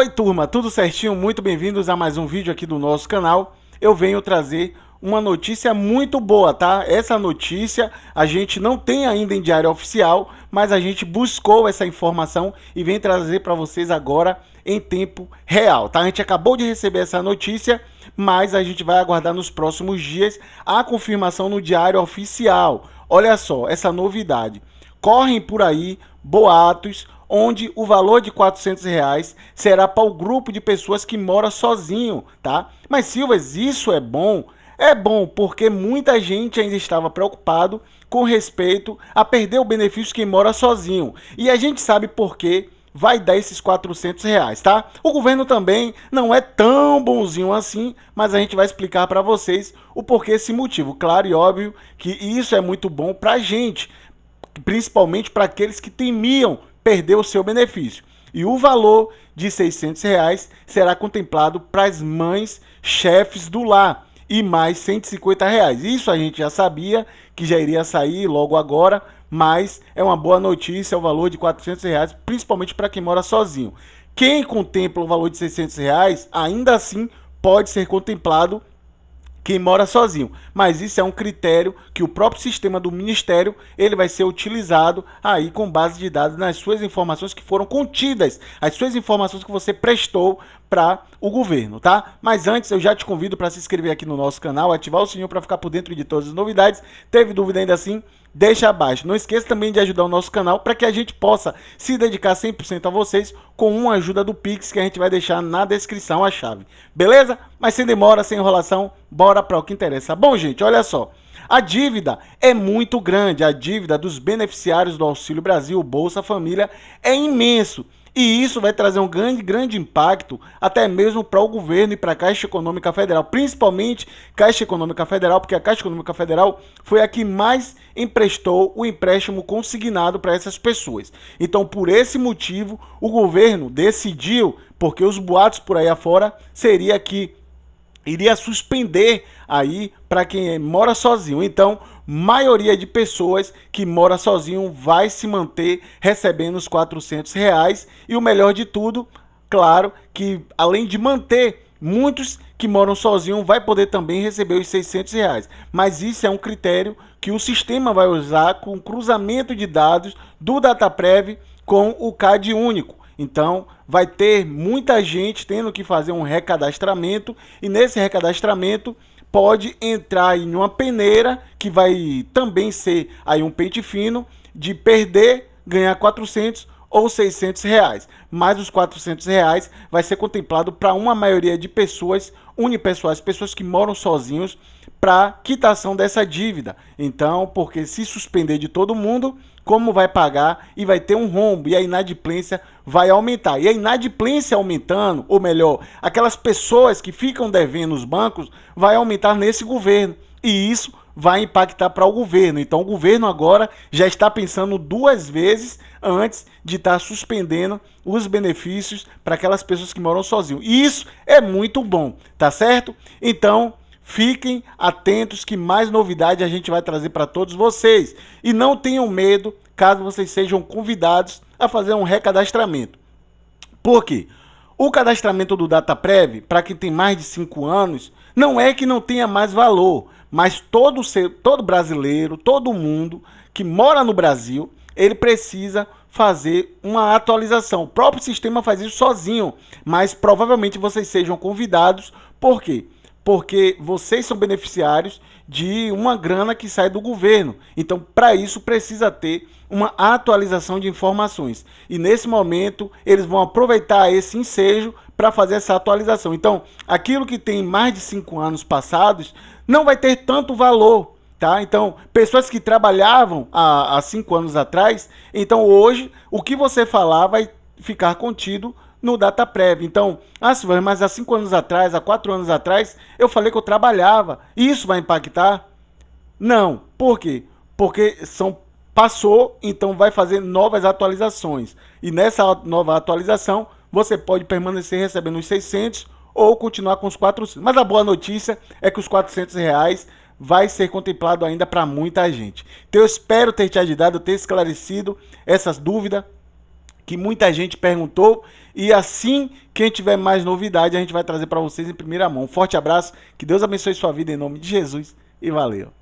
Oi turma, tudo certinho? Muito bem-vindos a mais um vídeo aqui do nosso canal. Eu venho trazer uma notícia muito boa, tá? Essa notícia a gente não tem ainda em diário oficial, mas a gente buscou essa informação e vem trazer para vocês agora em tempo real, tá? A gente acabou de receber essa notícia, mas a gente vai aguardar nos próximos dias a confirmação no diário oficial. Olha só, essa novidade. Correm por aí boatos onde o valor de 400 reais será para o grupo de pessoas que mora sozinho, tá? Mas Silvas, isso é bom? É bom porque muita gente ainda estava preocupado com respeito a perder o benefício quem mora sozinho. E a gente sabe por quê vai dar esses 400 reais, tá? O governo também não é tão bonzinho assim, mas a gente vai explicar para vocês o porquê esse motivo. Claro e óbvio que isso é muito bom para gente, principalmente para aqueles que temiam perder o seu benefício. E o valor de R$ 600 reais será contemplado para as mães chefes do lar e mais 150 reais. Isso a gente já sabia que já iria sair logo agora, mas é uma boa notícia o valor de 400 reais, principalmente para quem mora sozinho. Quem contempla o valor de 600 reais, ainda assim pode ser contemplado quem mora sozinho. Mas isso é um critério que o próprio sistema do Ministério ele vai ser utilizado aí com base de dados nas suas informações que foram contidas, as suas informações que você prestou para o governo, tá? Mas antes eu já te convido para se inscrever aqui no nosso canal, ativar o sininho para ficar por dentro de todas as novidades. Teve dúvida ainda assim? deixa abaixo. Não esqueça também de ajudar o nosso canal para que a gente possa se dedicar 100% a vocês com uma ajuda do Pix que a gente vai deixar na descrição a chave. Beleza? Mas sem demora, sem enrolação, bora para o que interessa. Bom, gente, olha só. A dívida é muito grande, a dívida dos beneficiários do Auxílio Brasil, Bolsa Família é imenso. E isso vai trazer um grande, grande impacto até mesmo para o governo e para a Caixa Econômica Federal, principalmente Caixa Econômica Federal, porque a Caixa Econômica Federal foi a que mais emprestou o empréstimo consignado para essas pessoas. Então, por esse motivo, o governo decidiu, porque os boatos por aí afora seria que iria suspender aí para quem mora sozinho. Então, maioria de pessoas que mora sozinho vai se manter recebendo os 400 reais e o melhor de tudo, claro, que além de manter muitos que moram sozinho vai poder também receber os 600 reais. Mas isso é um critério que o sistema vai usar com cruzamento de dados do DataPrev com o CAD único. Então, vai ter muita gente tendo que fazer um recadastramento e nesse recadastramento pode entrar em uma peneira que vai também ser aí um pente fino de perder, ganhar 400 ou 600 reais. Mais os 400 reais vai ser contemplado para uma maioria de pessoas unipessoais, pessoas que moram sozinhos para quitação dessa dívida. Então, porque se suspender de todo mundo, como vai pagar e vai ter um rombo e a inadimplência vai aumentar. E a inadimplência aumentando, ou melhor, aquelas pessoas que ficam devendo os bancos vai aumentar nesse governo. E isso vai impactar para o governo. Então, o governo agora já está pensando duas vezes antes de estar tá suspendendo os benefícios para aquelas pessoas que moram sozinho. E isso é muito bom, tá certo? Então, Fiquem atentos que mais novidade a gente vai trazer para todos vocês. E não tenham medo caso vocês sejam convidados a fazer um recadastramento. Por quê? O cadastramento do DataPrev, para quem tem mais de 5 anos, não é que não tenha mais valor, mas todo, ser, todo brasileiro, todo mundo que mora no Brasil, ele precisa fazer uma atualização. O próprio sistema faz isso sozinho, mas provavelmente vocês sejam convidados, por quê? Porque porque vocês são beneficiários de uma grana que sai do governo. Então, para isso, precisa ter uma atualização de informações. E nesse momento, eles vão aproveitar esse ensejo para fazer essa atualização. Então, aquilo que tem mais de cinco anos passados não vai ter tanto valor. Tá? Então, pessoas que trabalhavam há, há cinco anos atrás, então hoje o que você falar vai ficar contido no Data prévio. Então, ah, Silvio, mas há cinco anos atrás, há quatro anos atrás, eu falei que eu trabalhava. Isso vai impactar? Não. Por quê? Porque são passou, então vai fazer novas atualizações. E nessa nova atualização, você pode permanecer recebendo os 600 ou continuar com os 400. Mas a boa notícia é que os 400 reais vai ser contemplado ainda para muita gente. Então eu espero ter te ajudado, ter esclarecido essas dúvidas que muita gente perguntou. E assim, quem tiver mais novidade, a gente vai trazer para vocês em primeira mão. Um forte abraço, que Deus abençoe sua vida em nome de Jesus e valeu.